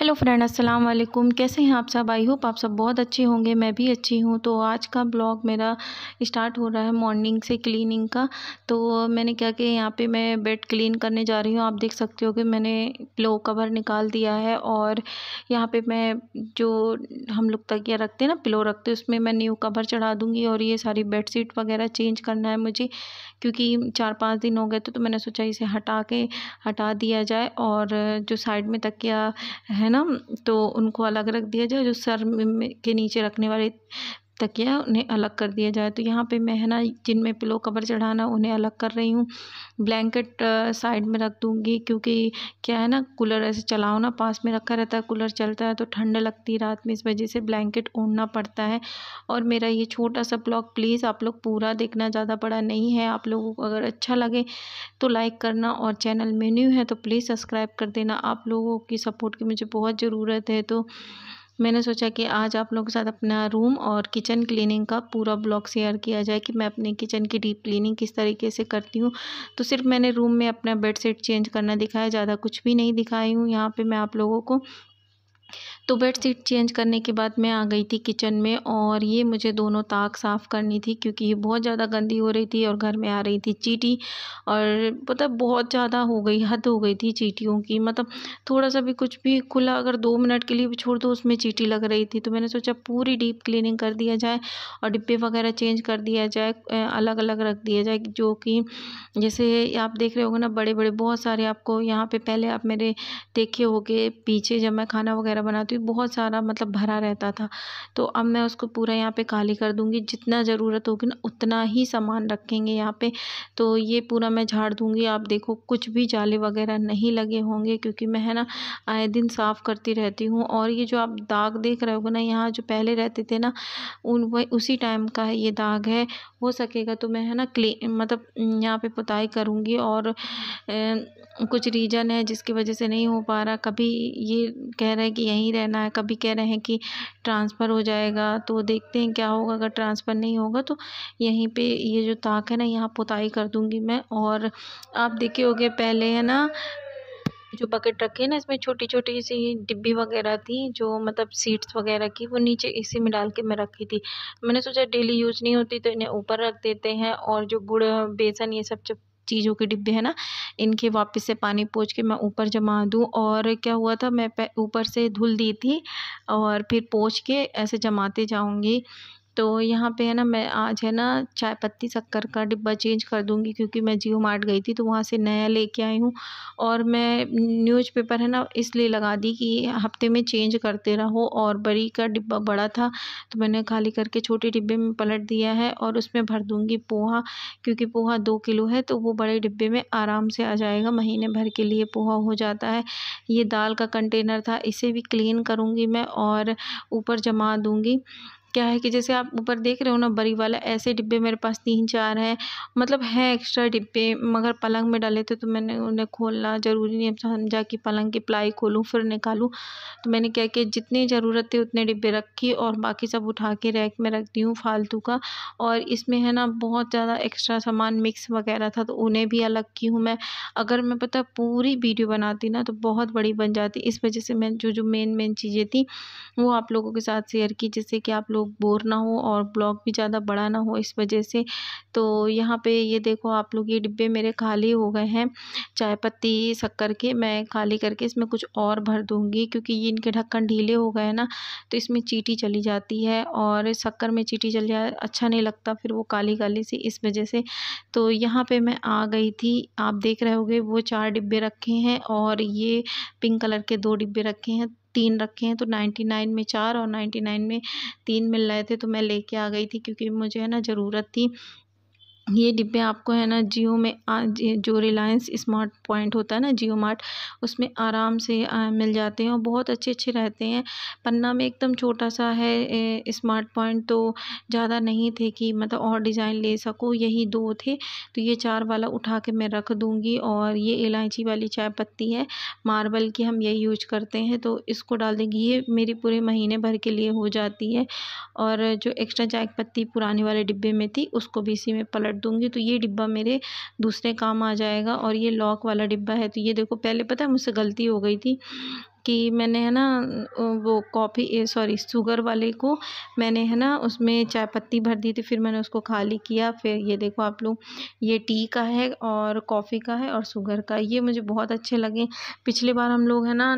hello friend अस्सलाम वालेकुम कैसे हैं आप सब आई होप आप सब बहुत अच्छे होंगे मैं भी अच्छी हूँ तो आज का ब्लॉग मेरा स्टार्ट हो रहा है मॉर्निंग से क्लीनिंग का तो मैंने क्या कि यहाँ पे मैं बेड क्लीन करने जा रही हूँ आप देख सकते हो कि मैंने पिलो कवर निकाल दिया है और यहाँ पे मैं जो हम लोग तकिया रखते हैं ना पिलो रखते उसमें मैं न्यू कवर चढ़ा दूँगी और ये सारी शीट वगैरह चेंज करना है मुझे क्योंकि चार पाँच दिन हो गए थे तो मैंने सोचा इसे हटा के हटा दिया जाए और जो साइड में तकिया है है ना तो उनको अलग रख दिया जाए जो सर के नीचे रखने वाले तकिया उन्हें अलग कर दिया जाए तो यहाँ पे मैं है ना जिनमें पिलो कवर चढ़ाना उन्हें अलग कर रही हूँ ब्लैंकेट साइड में रख दूँगी क्योंकि क्या है ना कूलर ऐसे चलाओ ना पास में रखा रहता है कूलर चलता है तो ठंड लगती है रात में इस वजह से ब्लैंकेट ओढ़ना पड़ता है और मेरा ये छोटा सा ब्लॉग प्लीज़ आप लोग पूरा देखना ज़्यादा बड़ा नहीं है आप लोगों को अगर अच्छा लगे तो लाइक करना और चैनल में न्यू है तो प्लीज़ सब्सक्राइब कर देना आप लोगों की सपोर्ट की मुझे बहुत ज़रूरत है तो मैंने सोचा कि आज आप लोगों के साथ अपना रूम और किचन क्लीनिंग का पूरा ब्लॉग शेयर किया जाए कि मैं अपने किचन की डीप क्लीनिंग किस तरीके से करती हूँ तो सिर्फ मैंने रूम में अपना बेडशीट चेंज करना दिखाया ज़्यादा कुछ भी नहीं दिखाई हूँ यहाँ पर मैं आप लोगों को तो बेड शीट चेंज करने के बाद मैं आ गई थी किचन में और ये मुझे दोनों ताक साफ़ करनी थी क्योंकि ये बहुत ज़्यादा गंदी हो रही थी और घर में आ रही थी चीटी और मतलब बहुत ज़्यादा हो गई हद हो गई थी चीटियों की मतलब थोड़ा सा भी कुछ भी खुला अगर दो मिनट के लिए भी छोड़ दो उसमें चीटी लग रही थी तो मैंने सोचा पूरी डीप क्लिनिंग कर दिया जाए और डिब्बे वगैरह चेंज कर दिया जाए अलग अलग रख दिया जाए जो कि जैसे आप देख रहे हो ना बड़े बड़े बहुत सारे आपको यहाँ पर पहले आप मेरे देखे हो पीछे जब मैं खाना वगैरह वगैरह बनाती हूँ बहुत सारा मतलब भरा रहता था तो अब मैं उसको पूरा यहाँ पे खाली कर दूँगी जितना ज़रूरत होगी ना उतना ही सामान रखेंगे यहाँ पे तो ये पूरा मैं झाड़ दूँगी आप देखो कुछ भी जाले वगैरह नहीं लगे होंगे क्योंकि मैं है ना आए दिन साफ़ करती रहती हूँ और ये जो आप दाग देख रहे हो ना यहाँ जो पहले रहते थे ना उन उसी टाइम का ये दाग है हो सकेगा तो मैं है ना क्ले मतलब यहाँ पे पुताई करूँगी और ए, कुछ रीजन है जिसकी वजह से नहीं हो पा रहा कभी ये कह रहा है कि यहीं रहना है कभी कह रहे हैं कि ट्रांसफ़र हो जाएगा तो देखते हैं क्या होगा अगर ट्रांसफ़र नहीं होगा तो यहीं पे ये जो ताक है ना यहाँ पुताई कर दूँगी मैं और आप देखे होगे पहले है ना जो बकेट रखे हैं ना इसमें छोटी छोटी सी डिब्बी वगैरह थी जो मतलब सीट्स वगैरह की वो नीचे इसी में डाल के मैं रखी थी मैंने सोचा डेली यूज़ नहीं होती तो इन्हें ऊपर रख देते हैं और जो गुड़ बेसन ये सब जब चीज़ों के डिब्बे हैं ना इनके वापस से पानी पोछ के मैं ऊपर जमा दूँ और क्या हुआ था मैं ऊपर से धुल दी थी और फिर पोछ के ऐसे जमाते जाऊँगी तो यहाँ पे है ना मैं आज है ना चाय पत्ती शक्कर का डिब्बा चेंज कर दूँगी क्योंकि मैं जियो मार्ट गई थी तो वहाँ से नया लेके आई हूँ और मैं न्यूज़पेपर है ना इसलिए लगा दी कि हफ्ते में चेंज करते रहो और बड़ी का डिब्बा बड़ा था तो मैंने खाली करके छोटे डिब्बे में पलट दिया है और उसमें भर दूँगी पोहा क्योंकि पोहा दो किलो है तो वो बड़े डिब्बे में आराम से आ जाएगा महीने भर के लिए पोहा हो जाता है ये दाल का कंटेनर था इसे भी क्लीन करूँगी मैं और ऊपर जमा दूँगी क्या है कि जैसे आप ऊपर देख रहे हो ना बरी वाला ऐसे डिब्बे मेरे पास तीन चार हैं मतलब है एक्स्ट्रा डिब्बे मगर पलंग में डाले थे तो मैंने उन्हें खोलना ज़रूरी नहीं समझा कि पलंग की प्लाई खोलूँ फिर निकालूँ तो मैंने क्या किया जितनी ज़रूरत थी उतने डिब्बे रखी और बाकी सब उठा के रैक में रख दी हूँ फालतू का और इसमें है ना बहुत ज़्यादा एक्स्ट्रा सामान मिक्स वगैरह था तो उन्हें भी अलग की हूँ मैं अगर मैं पता पूरी वीडियो बनाती ना तो बहुत बड़ी बन जाती इस वजह से मैं जो जो मेन मेन चीज़ें थी वो आप लोगों के साथ शेयर की जिससे कि आप लोग लोग बोर ना हो और ब्लॉक भी ज़्यादा बड़ा ना हो इस वजह से तो यहाँ पे ये देखो आप लोग ये डिब्बे मेरे खाली हो गए हैं चाय पत्ती शक्कर के मैं खाली करके इसमें कुछ और भर दूँगी क्योंकि ये इनके ढक्कन ढीले हो गए हैं ना तो इसमें चीटी चली जाती है और शक्कर में चीटी चल जाए अच्छा नहीं लगता फिर वो काली काली सी इस वजह से तो यहाँ पर मैं आ गई थी आप देख रहे हो वो चार डिब्बे रखे हैं और ये पिंक कलर के दो डिब्बे रखे हैं तीन रखे हैं तो नाइन्टी नाइन में चार और नाइन्टी नाइन में तीन मिल रहे थे तो मैं लेके आ गई थी क्योंकि मुझे है ना ज़रूरत थी ये डिब्बे आपको है ना जियो में जो रिलायंस स्मार्ट पॉइंट होता है ना जियो मार्ट उसमें आराम से मिल जाते हैं और बहुत अच्छे अच्छे रहते हैं पन्ना में एकदम छोटा सा है स्मार्ट पॉइंट तो ज़्यादा नहीं थे कि मतलब और डिज़ाइन ले सको यही दो थे तो ये चार वाला उठा के मैं रख दूँगी और ये इलायची वाली चाय पत्ती है मार्बल की हम यही यूज करते हैं तो इसको डाल देंगे ये मेरी पूरे महीने भर के लिए हो जाती है और जो एक्स्ट्रा चाय पत्ती पुराने वाले डिब्बे में थी उसको भी इसी में पलट दूँगी तो ये डिब्बा मेरे दूसरे काम आ जाएगा और ये लॉक वाला डिब्बा है तो ये देखो पहले पता है मुझसे गलती हो गई थी कि मैंने है ना वो कॉफ़ी सॉरी शुगर वाले को मैंने है ना उसमें चाय पत्ती भर दी थी फिर मैंने उसको खाली किया फिर ये देखो आप लोग ये टी का है और कॉफ़ी का है और शुगर का ये मुझे बहुत अच्छे लगे पिछले बार हम लोग है ना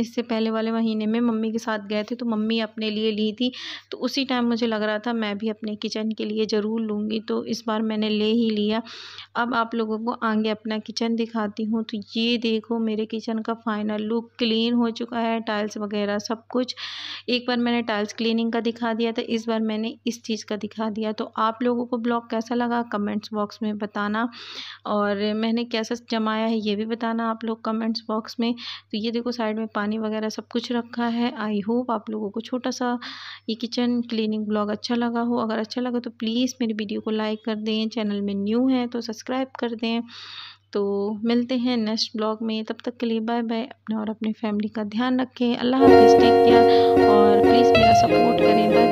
इससे पहले वाले महीने में मम्मी के साथ गए थे तो मम्मी अपने लिए ली थी तो उसी टाइम मुझे लग रहा था मैं भी अपने किचन के लिए ज़रूर लूँगी तो इस बार मैंने ले ही लिया अब आप लोगों को आगे अपना किचन दिखाती हूँ तो ये देखो मेरे किचन का फाइनल लुक क्लीन हो हो चुका है टाइल्स वगैरह सब कुछ एक बार मैंने टाइल्स क्लीनिंग का दिखा दिया था इस बार मैंने इस चीज़ का दिखा दिया तो आप लोगों को ब्लॉग कैसा लगा कमेंट्स बॉक्स में बताना और मैंने कैसा जमाया है ये भी बताना आप लोग कमेंट्स बॉक्स में तो ये देखो साइड में पानी वगैरह सब कुछ रखा है आई होप आप लोगों को छोटा सा ये किचन क्लीनिंग ब्लॉग अच्छा लगा हो अगर अच्छा लगा तो प्लीज़ मेरी वीडियो को लाइक कर दें चैनल में न्यू है तो सब्सक्राइब कर दें तो मिलते हैं नेक्स्ट ब्लॉग में तब तक के लिए बाय बाय अपने और अपनी फैमिली का ध्यान रखें अल्लाह हाफिज़ टेक केयर और प्लीज़ मेरा सपोर्ट करें बाय